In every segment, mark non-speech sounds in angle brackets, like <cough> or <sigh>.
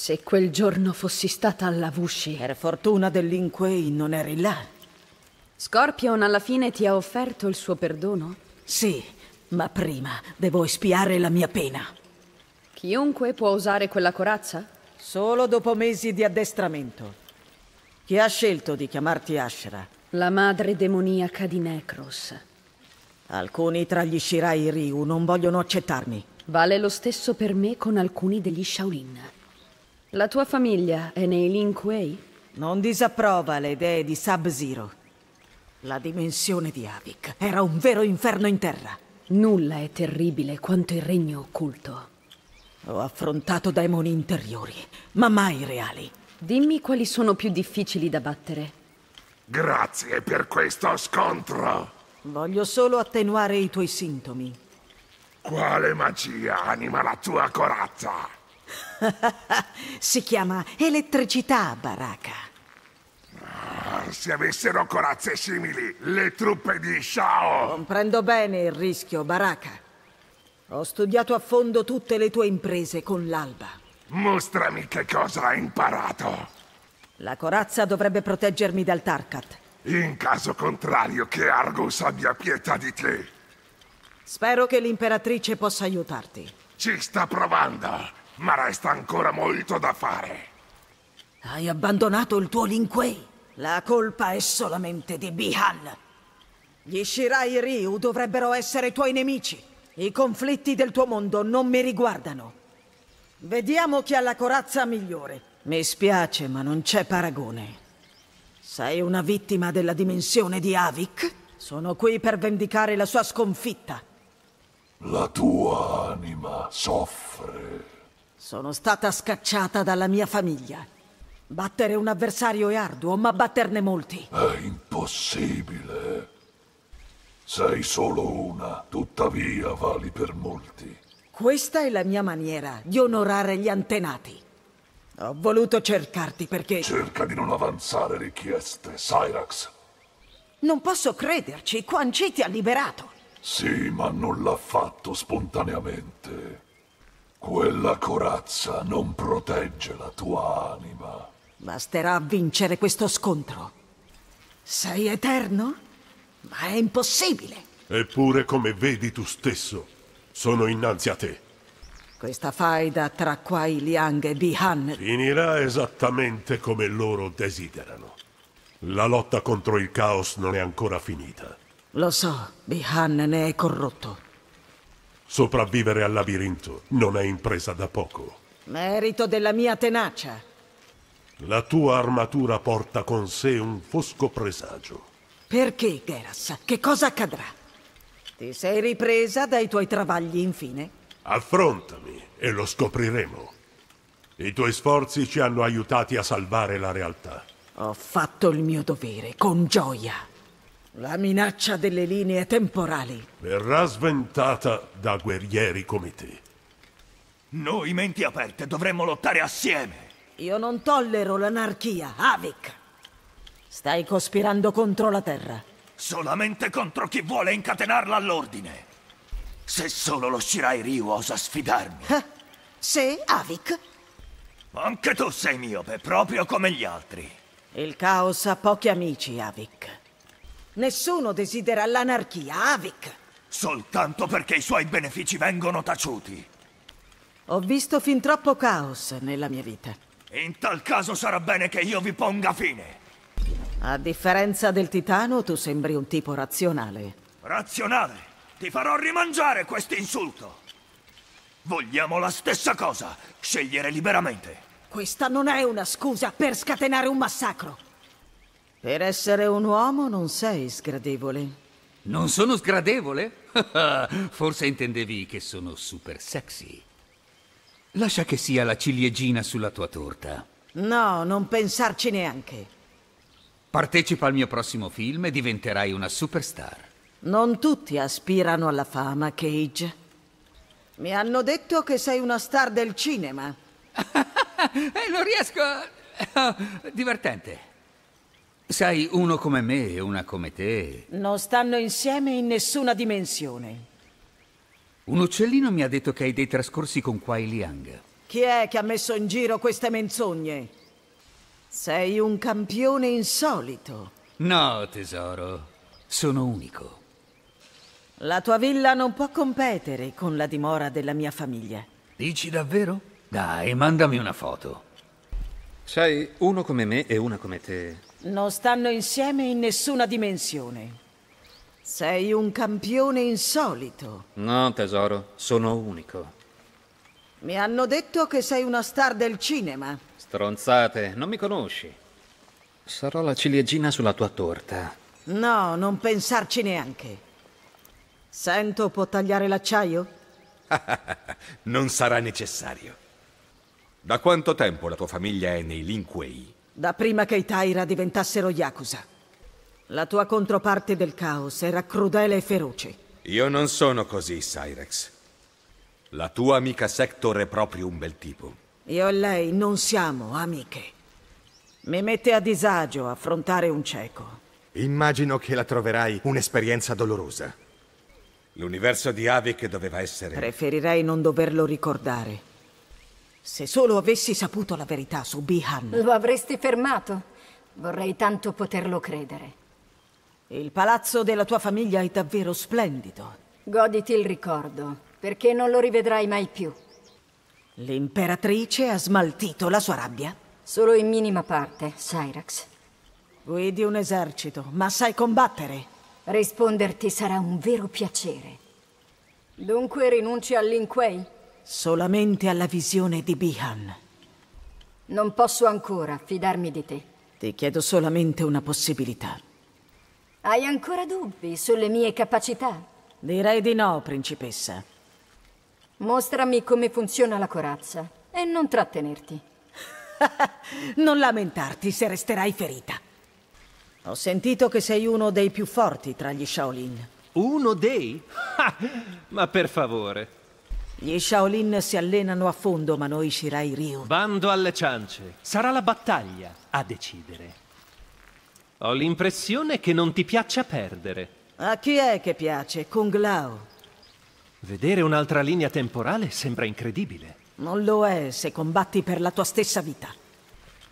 Se quel giorno fossi stata alla Vushi. Per fortuna dell'Inquei non eri là. Scorpion alla fine ti ha offerto il suo perdono? Sì, ma prima devo espiare la mia pena. Chiunque può usare quella corazza? Solo dopo mesi di addestramento. Chi ha scelto di chiamarti Ashra? La madre demoniaca di Necros. Alcuni tra gli Shirai Ryu non vogliono accettarmi. Vale lo stesso per me con alcuni degli Shaolin. La tua famiglia è nei Lin Kuei? Non disapprova le idee di Sub-Zero. La dimensione di Avik era un vero inferno in terra. Nulla è terribile quanto il regno occulto. Ho affrontato demoni interiori, ma mai reali. Dimmi quali sono più difficili da battere. Grazie per questo scontro. Voglio solo attenuare i tuoi sintomi. Quale magia anima la tua corazza? <laughs> si chiama elettricità, Baraka. Ah, se avessero corazze simili, le truppe di Shao! Comprendo bene il rischio, Baraka. Ho studiato a fondo tutte le tue imprese con l'alba. Mostrami che cosa hai imparato. La corazza dovrebbe proteggermi dal Tarkat. In caso contrario, che Argus abbia pietà di te. Spero che l'imperatrice possa aiutarti. Ci sta provando ma resta ancora molto da fare. Hai abbandonato il tuo Linquei. La colpa è solamente di Bihan. Gli Shirai Ryu dovrebbero essere tuoi nemici. I conflitti del tuo mondo non mi riguardano. Vediamo chi ha la corazza migliore. Mi spiace, ma non c'è paragone. Sei una vittima della dimensione di Avik? Sono qui per vendicare la sua sconfitta. La tua anima soffre. Sono stata scacciata dalla mia famiglia. Battere un avversario è arduo, ma batterne molti. È impossibile. Sei solo una, tuttavia vali per molti. Questa è la mia maniera di onorare gli antenati. Ho voluto cercarti perché... Cerca di non avanzare richieste, Cyrax. Non posso crederci, Quan Chi ti ha liberato. Sì, ma non l'ha fatto spontaneamente. Quella corazza non protegge la tua anima. Basterà vincere questo scontro. Sei eterno? Ma è impossibile. Eppure, come vedi tu stesso, sono innanzi a te. Questa faida tra Kuai Liang e Bihan... Finirà esattamente come loro desiderano. La lotta contro il caos non è ancora finita. Lo so, Bihan ne è corrotto. Sopravvivere al labirinto non è impresa da poco. Merito della mia tenacia. La tua armatura porta con sé un fosco presagio. Perché, Geras? Che cosa accadrà? Ti sei ripresa dai tuoi travagli, infine? Affrontami e lo scopriremo. I tuoi sforzi ci hanno aiutati a salvare la realtà. Ho fatto il mio dovere, con gioia. La minaccia delle linee temporali. Verrà sventata da guerrieri come te. Noi menti aperte dovremmo lottare assieme. Io non tollero l'anarchia, Avic. Stai cospirando contro la Terra. Solamente contro chi vuole incatenarla all'ordine. Se solo lo Shirai Ryu osa sfidarmi. Eh, se, Avik? Anche tu sei miope, proprio come gli altri. Il caos ha pochi amici, Avic. Nessuno desidera l'anarchia, Avic. Soltanto perché i suoi benefici vengono taciuti. Ho visto fin troppo caos nella mia vita. In tal caso sarà bene che io vi ponga fine. A differenza del titano, tu sembri un tipo razionale. Razionale? Ti farò rimangiare questo insulto. Vogliamo la stessa cosa, scegliere liberamente. Questa non è una scusa per scatenare un massacro. Per essere un uomo non sei sgradevole. Non sono sgradevole? <laughs> Forse intendevi che sono super sexy. Lascia che sia la ciliegina sulla tua torta. No, non pensarci neanche. Partecipa al mio prossimo film e diventerai una superstar. Non tutti aspirano alla fama, Cage. Mi hanno detto che sei una star del cinema. <laughs> E eh, non riesco... Eh, divertente. Sai, uno come me e una come te. Non stanno insieme in nessuna dimensione. Un uccellino mi ha detto che hai dei trascorsi con Kwai Liang. Chi è che ha messo in giro queste menzogne? Sei un campione insolito. No, tesoro. Sono unico. La tua villa non può competere con la dimora della mia famiglia. Dici davvero? Dai, mandami una foto. Sai, uno come me e una come te non stanno insieme in nessuna dimensione. Sei un campione insolito. No, tesoro, sono unico. Mi hanno detto che sei una star del cinema. Stronzate, non mi conosci. Sarò la ciliegina sulla tua torta. No, non pensarci neanche. Sento può tagliare l'acciaio? <laughs> non sarà necessario. Da quanto tempo la tua famiglia è nei Linquei? da prima che i Taira diventassero Yakuza. La tua controparte del caos era crudele e feroce. Io non sono così, Cyrex. La tua amica Sector è proprio un bel tipo. Io e lei non siamo amiche. Mi mette a disagio affrontare un cieco. Immagino che la troverai un'esperienza dolorosa. L'universo di Avik doveva essere... Preferirei non doverlo ricordare. Se solo avessi saputo la verità su Bihan. Lo avresti fermato? Vorrei tanto poterlo credere. Il palazzo della tua famiglia è davvero splendido. Goditi il ricordo, perché non lo rivedrai mai più. L'imperatrice ha smaltito la sua rabbia? Solo in minima parte, Cyrax. Guidi un esercito, ma sai combattere. Risponderti sarà un vero piacere. Dunque rinunci all'Inquei? Solamente alla visione di Bihan. Non posso ancora fidarmi di te. Ti chiedo solamente una possibilità. Hai ancora dubbi sulle mie capacità? Direi di no, principessa. Mostrami come funziona la corazza e non trattenerti. <laughs> non lamentarti se resterai ferita. Ho sentito che sei uno dei più forti tra gli Shaolin. Uno dei? <laughs> Ah, ma per favore. Gli Shaolin si allenano a fondo, ma noi Shirai Ryu. Bando alle ciance. Sarà la battaglia a decidere. Ho l'impressione che non ti piaccia perdere. A chi è che piace? Kung Lao. Vedere un'altra linea temporale sembra incredibile. Non lo è se combatti per la tua stessa vita.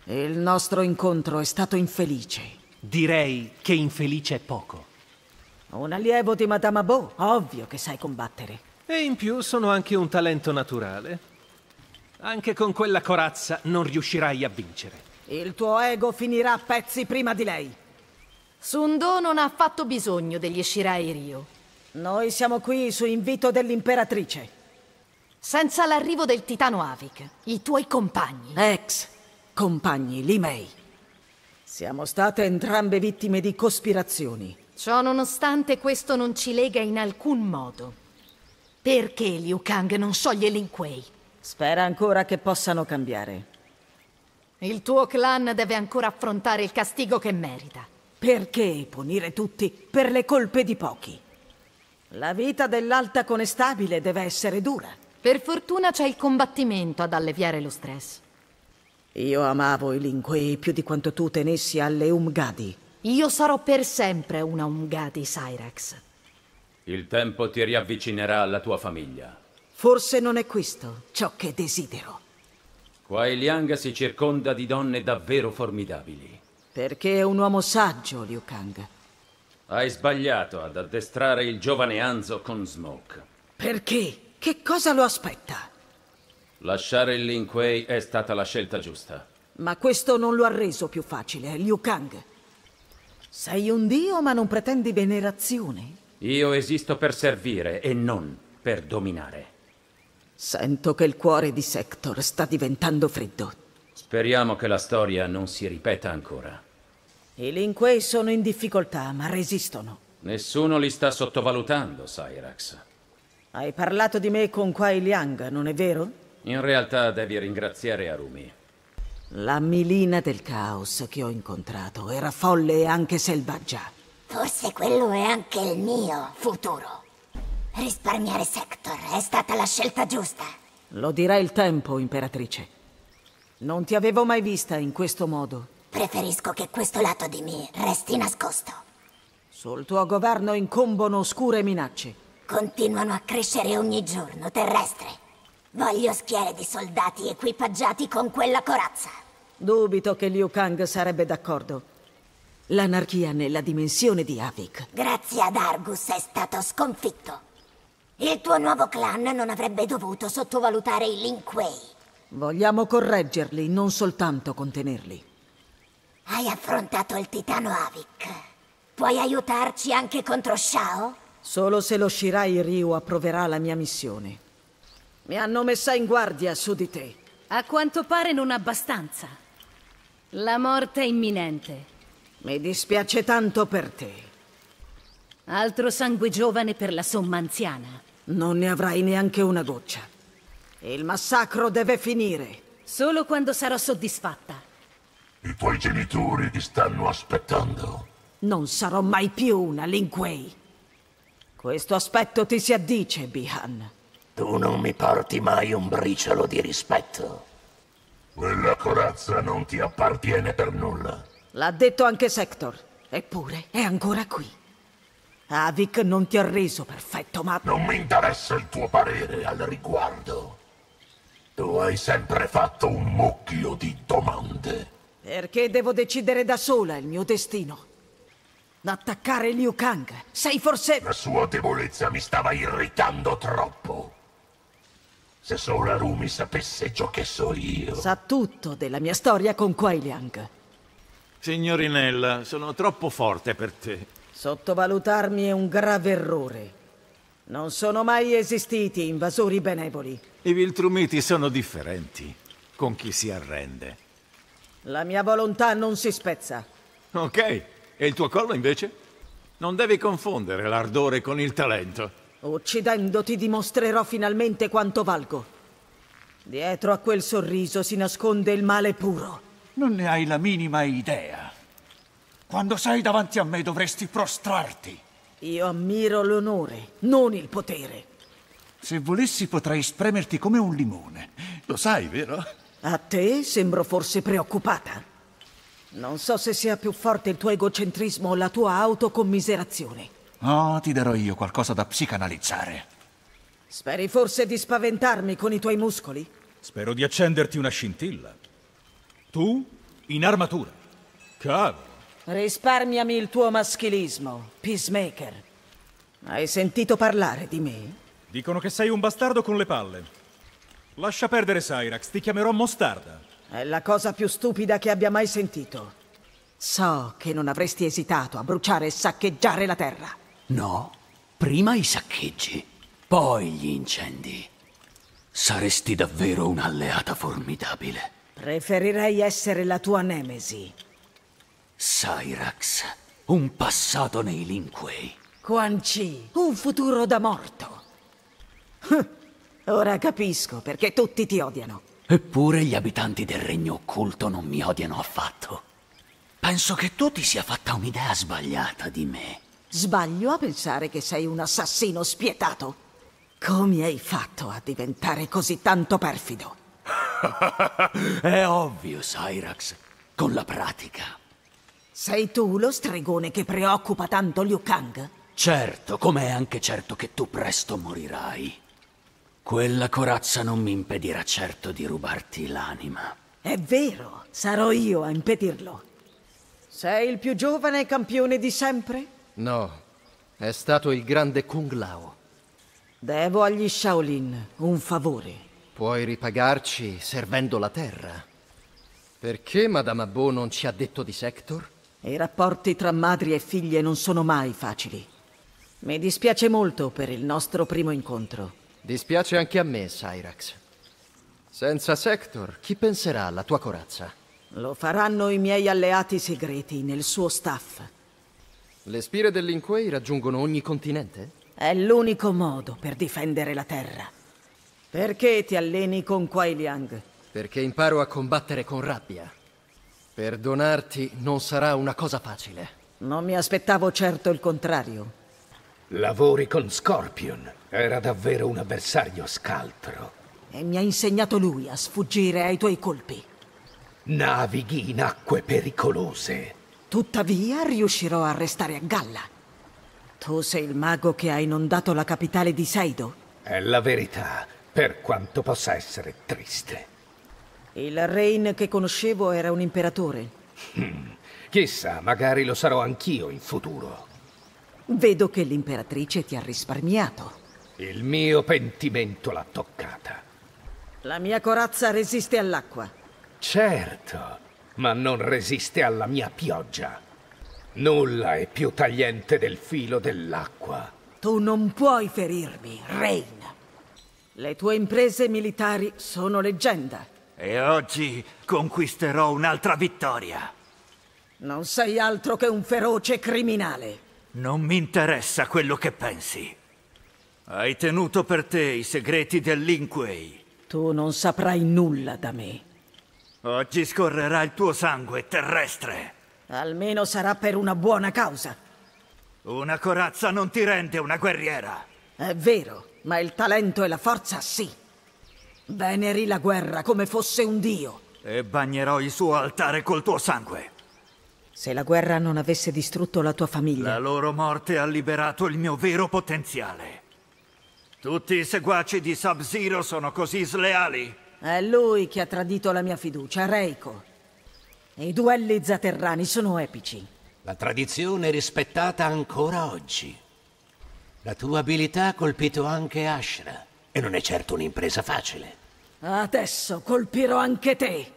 Il nostro incontro è stato infelice. Direi che infelice è poco. Un allievo di Madame Bo, ovvio che sai combattere. E in più sono anche un talento naturale. Anche con quella corazza non riuscirai a vincere. Il tuo ego finirà a pezzi prima di lei. Sundo non ha affatto bisogno degli Shirai Ryo. Noi siamo qui su invito dell'imperatrice. Senza l'arrivo del titano Avik, i tuoi compagni. Ex compagni, Limei. Siamo state entrambe vittime di cospirazioni. Ciò nonostante questo non ci lega in alcun modo. Perché Liu Kang non scioglie Lin Kuei? Spera ancora che possano cambiare. Il tuo clan deve ancora affrontare il castigo che merita. Perché punire tutti per le colpe di pochi? La vita dell'alta conestabile deve essere dura. Per fortuna c'è il combattimento ad alleviare lo stress. Io amavo i Lin Kuei più di quanto tu tenessi alle Umgadi. Io sarò per sempre una Umgadi, Cyrax. Il tempo ti riavvicinerà alla tua famiglia. Forse non è questo ciò che desidero. Qua Liang si circonda di donne davvero formidabili. Perché è un uomo saggio, Liu Kang. Hai sbagliato ad addestrare il giovane Anzo con Smoke. Perché? Che cosa lo aspetta? Lasciare il Lin Kuei è stata la scelta giusta. Ma questo non lo ha reso più facile, Liu Kang. Sei un dio ma non pretendi venerazione? Io esisto per servire e non per dominare. Sento che il cuore di Sector sta diventando freddo. Speriamo che la storia non si ripeta ancora. I Linquei sono in difficoltà, ma resistono. Nessuno li sta sottovalutando, Cyrax. Hai parlato di me con Kwai Liang, non è vero? In realtà devi ringraziare Arumi. La milina del caos che ho incontrato era folle e anche selvaggia. Forse quello è anche il mio futuro. Risparmiare Sector è stata la scelta giusta. Lo dirà il tempo, imperatrice. Non ti avevo mai vista in questo modo. Preferisco che questo lato di me resti nascosto. Sul tuo governo incombono oscure minacce. Continuano a crescere ogni giorno, terrestre. Voglio schiere di soldati equipaggiati con quella corazza. Dubito che Liu Kang sarebbe d'accordo l'anarchia nella dimensione di Avic. Grazie ad Argus è stato sconfitto. Il tuo nuovo clan non avrebbe dovuto sottovalutare i Lin Kuei. Vogliamo correggerli, non soltanto contenerli. Hai affrontato il titano Avic. Puoi aiutarci anche contro Shao? Solo se lo Shirai Ryu approverà la mia missione. Mi hanno messa in guardia su di te. A quanto pare non abbastanza. La morte è imminente. Mi dispiace tanto per te. Altro sangue giovane per la somma anziana. Non ne avrai neanche una goccia. Il massacro deve finire. Solo quando sarò soddisfatta. I tuoi genitori ti stanno aspettando. Non sarò mai più una Lin Kuei. Questo aspetto ti si addice, Bihan. Tu non mi porti mai un briciolo di rispetto. Quella corazza non ti appartiene per nulla. L'ha detto anche Sector. Eppure è ancora qui. Avic non ti ha reso perfetto, ma... Non mi interessa il tuo parere al riguardo. Tu hai sempre fatto un mucchio di domande. Perché devo decidere da sola il mio destino? Attaccare Liu Kang? Sei forse... La sua debolezza mi stava irritando troppo. Se solo Rumi sapesse ciò che so io... Sa tutto della mia storia con Kuai Liang. Signorinella, sono troppo forte per te. Sottovalutarmi è un grave errore. Non sono mai esistiti invasori benevoli. I Viltrumiti sono differenti con chi si arrende. La mia volontà non si spezza. Ok, e il tuo collo invece? Non devi confondere l'ardore con il talento. Uccidendo ti dimostrerò finalmente quanto valgo. Dietro a quel sorriso si nasconde il male puro. Non ne hai la minima idea. Quando sei davanti a me dovresti prostrarti. Io ammiro l'onore, non il potere. Se volessi potrei spremerti come un limone. Lo sai, vero? A te sembro forse preoccupata. Non so se sia più forte il tuo egocentrismo o la tua autocommiserazione. Oh, ti darò io qualcosa da psicanalizzare. Speri forse di spaventarmi con i tuoi muscoli? Spero di accenderti una scintilla. Tu in armatura. Cavolo. Risparmiami il tuo maschilismo, Peacemaker. Hai sentito parlare di me? Dicono che sei un bastardo con le palle. Lascia perdere Cyrax, ti chiamerò Mostarda. È la cosa più stupida che abbia mai sentito. So che non avresti esitato a bruciare e saccheggiare la terra. No, prima i saccheggi, poi gli incendi. Saresti davvero un'alleata formidabile. Preferirei essere la tua nemesi. Cyrax, un passato nei linquei. Quan Chi, un futuro da morto. Ora capisco perché tutti ti odiano. Eppure gli abitanti del regno occulto non mi odiano affatto. Penso che tu ti sia fatta un'idea sbagliata di me. Sbaglio a pensare che sei un assassino spietato. Come hai fatto a diventare così tanto perfido? <laughs> È ovvio, Cyrax, con la pratica. Sei tu lo stregone che preoccupa tanto Liu Kang? Certo, come è anche certo che tu presto morirai. Quella corazza non mi impedirà certo di rubarti l'anima. È vero, sarò io a impedirlo. Sei il più giovane campione di sempre? No, è stato il grande Kung Lao. Devo agli Shaolin un favore. Puoi ripagarci servendo la terra. Perché Madame Abbo non ci ha detto di Sector? I rapporti tra madri e figlie non sono mai facili. Mi dispiace molto per il nostro primo incontro. Dispiace anche a me, Cyrax. Senza Sector, chi penserà alla tua corazza? Lo faranno i miei alleati segreti nel suo staff. Le spire dell'Inquei raggiungono ogni continente? È l'unico modo per difendere la Terra. Perché ti alleni con Kuai Liang? Perché imparo a combattere con rabbia. Perdonarti non sarà una cosa facile. Non mi aspettavo certo il contrario. Lavori con Scorpion. Era davvero un avversario scaltro. E mi ha insegnato lui a sfuggire ai tuoi colpi. Navighi in acque pericolose. Tuttavia riuscirò a restare a galla. Tu sei il mago che ha inondato la capitale di Saido? È la verità per quanto possa essere triste. Il Rain che conoscevo era un imperatore. Hmm, chissà, magari lo sarò anch'io in futuro. Vedo che l'imperatrice ti ha risparmiato. Il mio pentimento l'ha toccata. La mia corazza resiste all'acqua. Certo, ma non resiste alla mia pioggia. Nulla è più tagliente del filo dell'acqua. Tu non puoi ferirmi, Rain. Le tue imprese militari sono leggenda. E oggi conquisterò un'altra vittoria. Non sei altro che un feroce criminale. Non mi interessa quello che pensi. Hai tenuto per te i segreti dell'Inquei. Tu non saprai nulla da me. Oggi scorrerà il tuo sangue terrestre. Almeno sarà per una buona causa. Una corazza non ti rende una guerriera. È vero ma il talento e la forza sì. Veneri la guerra come fosse un dio. E bagnerò il suo altare col tuo sangue. Se la guerra non avesse distrutto la tua famiglia... La loro morte ha liberato il mio vero potenziale. Tutti i seguaci di Sub-Zero sono così sleali. È lui che ha tradito la mia fiducia, Reiko. I duelli zaterrani sono epici. La tradizione è rispettata ancora oggi. La tua abilità ha colpito anche Ashra. E non è certo un'impresa facile. Adesso colpirò anche te.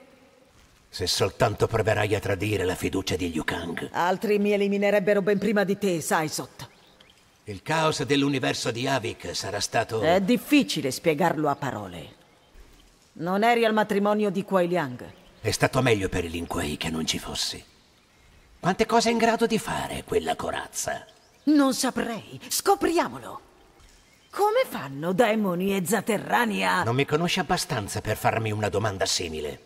Se soltanto proverai a tradire la fiducia di Liu Kang. Altri mi eliminerebbero ben prima di te, Saisot. Il caos dell'universo di Avik sarà stato... È difficile spiegarlo a parole. Non eri al matrimonio di Kuai Liang. È stato meglio per Lin Kuei che non ci fossi. Quante cose è in grado di fare quella corazza? Non saprei. Scopriamolo. Come fanno demoni e zaterrani a... Non mi conosci abbastanza per farmi una domanda simile.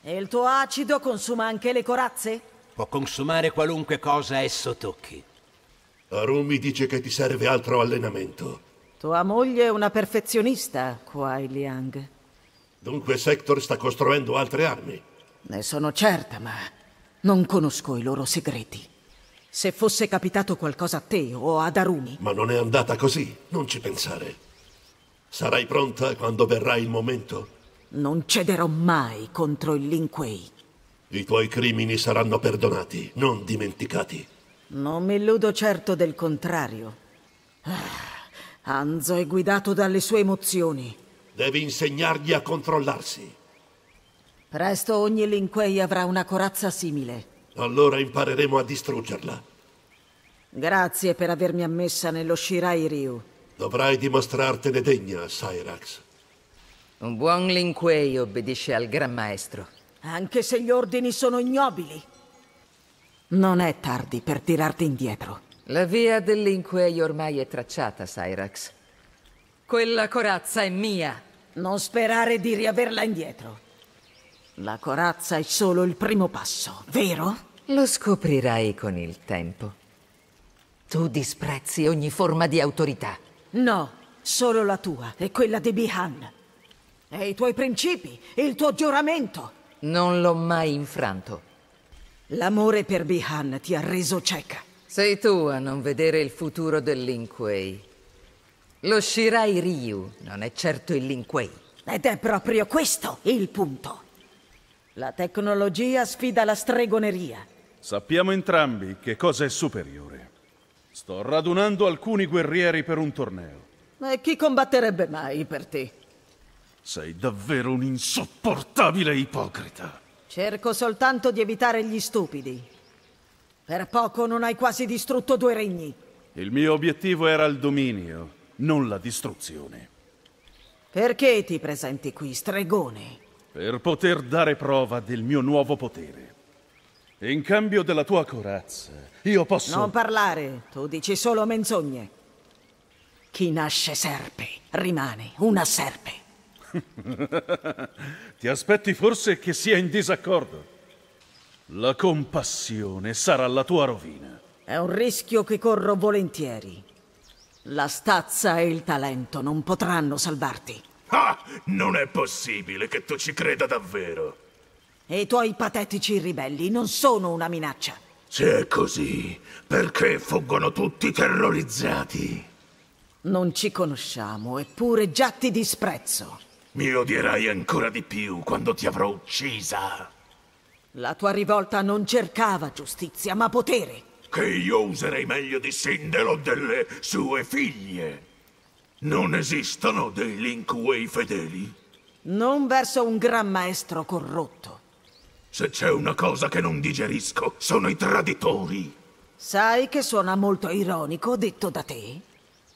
E il tuo acido consuma anche le corazze? Può consumare qualunque cosa esso tocchi. Arumi dice che ti serve altro allenamento. Tua moglie è una perfezionista, Kuai Liang. Dunque Sector sta costruendo altre armi. Ne sono certa, ma non conosco i loro segreti. Se fosse capitato qualcosa a te o ad Arumi. Ma non è andata così, non ci pensare. Sarai pronta quando verrà il momento? Non cederò mai contro il Lin Kuei. I tuoi crimini saranno perdonati, non dimenticati. Non mi illudo certo del contrario. Ah, Anzo è guidato dalle sue emozioni. Devi insegnargli a controllarsi. Presto ogni Lin Kuei avrà una corazza simile. Allora impareremo a distruggerla. Grazie per avermi ammessa nello Shirai Ryu. Dovrai dimostrartene degna, Cyrax. Un buon Lin Kuei obbedisce al Gran Maestro. Anche se gli ordini sono ignobili. Non è tardi per tirarti indietro. La via del Lin Kuei ormai è tracciata, Cyrax. Quella corazza è mia. Non sperare di riaverla indietro. La corazza è solo il primo passo, vero? Lo scoprirai con il tempo. Tu disprezzi ogni forma di autorità. No, solo la tua e quella di Bihan. E i tuoi principi, il tuo giuramento. Non l'ho mai infranto. L'amore per Bihan ti ha reso cieca. Sei tu a non vedere il futuro del Lin Kuei. Lo Shirai Ryu non è certo il Lin Kuei. Ed è proprio questo il punto. La tecnologia sfida la stregoneria. Sappiamo entrambi che cosa è superiore. Sto radunando alcuni guerrieri per un torneo. E chi combatterebbe mai per te? Sei davvero un insopportabile ipocrita. Cerco soltanto di evitare gli stupidi. Per poco non hai quasi distrutto due regni. Il mio obiettivo era il dominio, non la distruzione. Perché ti presenti qui, stregone? per poter dare prova del mio nuovo potere. In cambio della tua corazza, io posso... Non parlare, tu dici solo menzogne. Chi nasce serpe rimane una serpe. <laughs> Ti aspetti forse che sia in disaccordo? La compassione sarà la tua rovina. È un rischio che corro volentieri. La stazza e il talento non potranno salvarti. Ah, non è possibile che tu ci creda davvero. E i tuoi patetici ribelli non sono una minaccia. Se è così, perché fuggono tutti terrorizzati? Non ci conosciamo, eppure già ti disprezzo. Mi odierai ancora di più quando ti avrò uccisa. La tua rivolta non cercava giustizia, ma potere. Che io userei meglio di Sindel o delle sue figlie. Non esistono dei Linkway fedeli? Non verso un gran maestro corrotto. Se c'è una cosa che non digerisco, sono i traditori. Sai che suona molto ironico detto da te?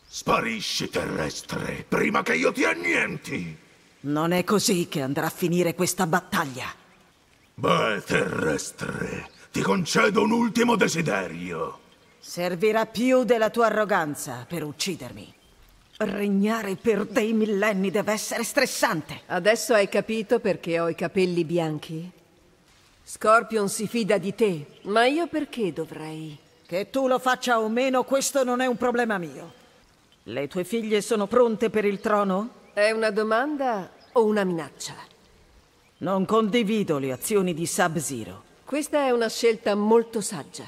Sparisci, terrestre, prima che io ti annienti! Non è così che andrà a finire questa battaglia. Beh, terrestre, ti concedo un ultimo desiderio. Servirà più della tua arroganza per uccidermi. Regnare per dei millenni deve essere stressante. Adesso hai capito perché ho i capelli bianchi? Scorpion si fida di te, ma io perché dovrei? Che tu lo faccia o meno, questo non è un problema mio. Le tue figlie sono pronte per il trono? È una domanda o una minaccia? Non condivido le azioni di Sub-Zero. Questa è una scelta molto saggia.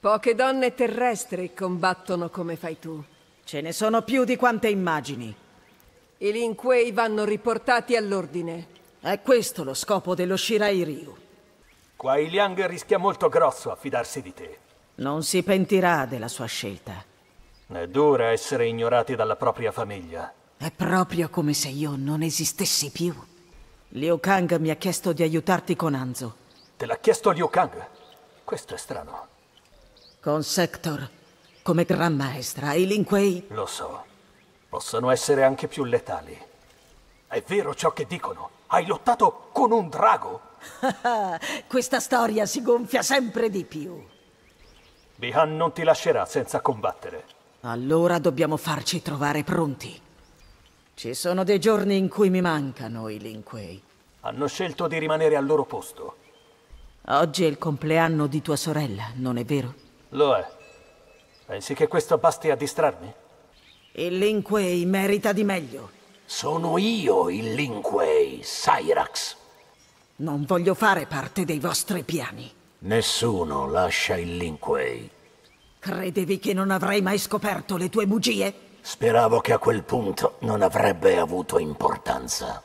Poche donne terrestri combattono come fai tu. Ce ne sono più di quante immagini. I Linquei vanno riportati all'ordine. È questo lo scopo dello Shirai Ryu. Qua Iliang rischia molto grosso a fidarsi di te. Non si pentirà della sua scelta. È dura essere ignorati dalla propria famiglia. È proprio come se io non esistessi più. Liu Kang mi ha chiesto di aiutarti con Anzo. Te l'ha chiesto Liu Kang? Questo è strano. Con Sector come gran maestra, i Linquei... Lo so. Possono essere anche più letali. È vero ciò che dicono. Hai lottato con un drago. Ah, ah, questa storia si gonfia sempre di più. Bihan non ti lascerà senza combattere. Allora dobbiamo farci trovare pronti. Ci sono dei giorni in cui mi mancano i Linquei. Hanno scelto di rimanere al loro posto. Oggi è il compleanno di tua sorella, non è vero? Lo è. Pensi che questo basti a distrarmi? Il Lin Linquei merita di meglio. Sono io il Lin Linquei, Cyrax. Non voglio fare parte dei vostri piani. Nessuno lascia il Lin Linquei. Credevi che non avrei mai scoperto le tue bugie? Speravo che a quel punto non avrebbe avuto importanza.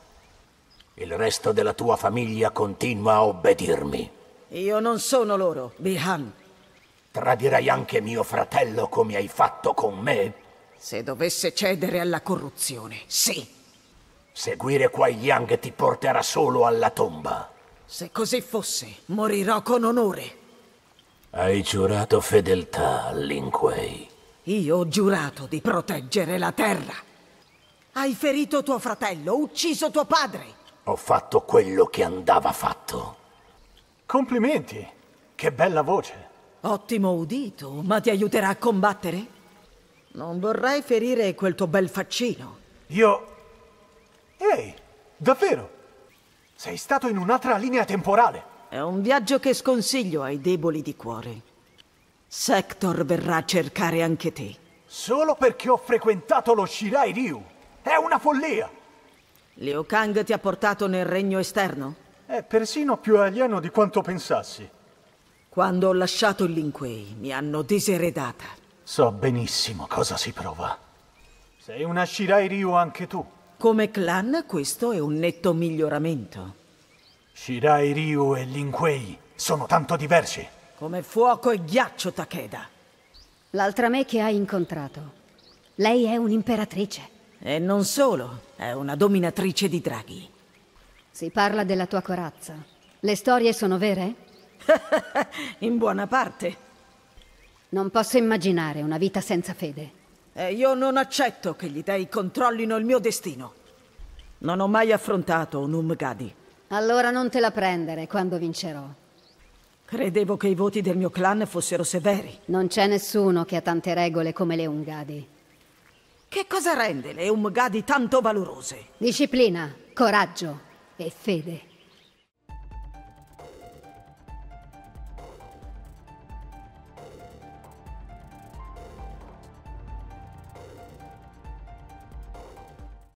Il resto della tua famiglia continua a obbedirmi. Io non sono loro, Bihan. Tradirai anche mio fratello come hai fatto con me? Se dovesse cedere alla corruzione, sì. Seguire Kuai Yang ti porterà solo alla tomba. Se così fosse, morirò con onore. Hai giurato fedeltà a Lin Kuei. Io ho giurato di proteggere la terra. Hai ferito tuo fratello, ucciso tuo padre. Ho fatto quello che andava fatto. Complimenti. Che bella voce. Ottimo udito, ma ti aiuterà a combattere? Non vorrei ferire quel tuo bel faccino. Io... Ehi, davvero? Sei stato in un'altra linea temporale. È un viaggio che sconsiglio ai deboli di cuore. Sector verrà a cercare anche te. Solo perché ho frequentato lo Shirai Ryu. È una follia! Liu Kang ti ha portato nel regno esterno? È persino più alieno di quanto pensassi. Quando ho lasciato il Linquei mi hanno diseredata. So benissimo cosa si prova. Sei una Shirai Ryu anche tu. Come clan questo è un netto miglioramento. Shirai Ryu e Linquei sono tanto diversi. Come fuoco e ghiaccio, Takeda. L'altra me che hai incontrato. Lei è un'imperatrice. E non solo, è una dominatrice di draghi. Si parla della tua corazza. Le storie sono vere? <laughs> In buona parte. Non posso immaginare una vita senza fede. E eh, io non accetto che gli dei controllino il mio destino. Non ho mai affrontato un Umgadi. Allora non te la prendere quando vincerò. Credevo che i voti del mio clan fossero severi. Non c'è nessuno che ha tante regole come le Umgadi. Che cosa rende le Umgadi tanto valorose? Disciplina, coraggio e fede.